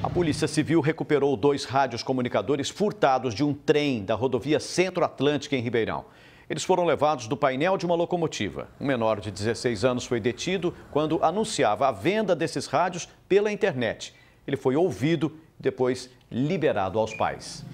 A Polícia Civil recuperou dois rádios comunicadores furtados de um trem da rodovia Centro-Atlântica em Ribeirão. Eles foram levados do painel de uma locomotiva. Um menor de 16 anos foi detido quando anunciava a venda desses rádios pela internet. Ele foi ouvido e depois liberado aos pais.